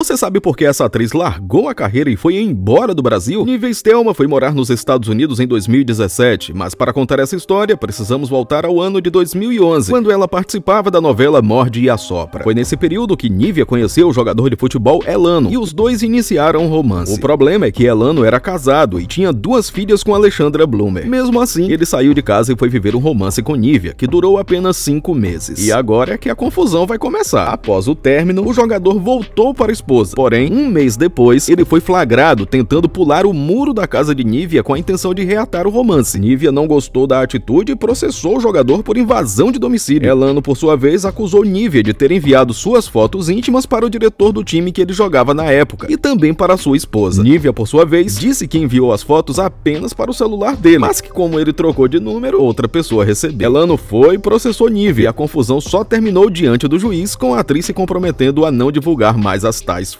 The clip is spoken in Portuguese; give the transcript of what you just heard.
Você sabe por que essa atriz largou a carreira e foi embora do Brasil? Nível Stelma foi morar nos Estados Unidos em 2017, mas para contar essa história, precisamos voltar ao ano de 2011, quando ela participava da novela Morde e Assopra. Foi nesse período que Nívia conheceu o jogador de futebol Elano, e os dois iniciaram um romance. O problema é que Elano era casado e tinha duas filhas com Alexandra Blumer. Mesmo assim, ele saiu de casa e foi viver um romance com Nívia, que durou apenas cinco meses. E agora é que a confusão vai começar. Após o término, o jogador voltou para esposa. Porém, um mês depois, ele foi flagrado tentando pular o muro da casa de Nívia com a intenção de reatar o romance. Nívia não gostou da atitude e processou o jogador por invasão de domicílio. Elano, por sua vez, acusou Nívia de ter enviado suas fotos íntimas para o diretor do time que ele jogava na época e também para sua esposa. Nívia, por sua vez, disse que enviou as fotos apenas para o celular dele, mas que como ele trocou de número, outra pessoa recebeu. Elano foi e processou Nívia e a confusão só terminou diante do juiz com a atriz se comprometendo a não divulgar mais as tais.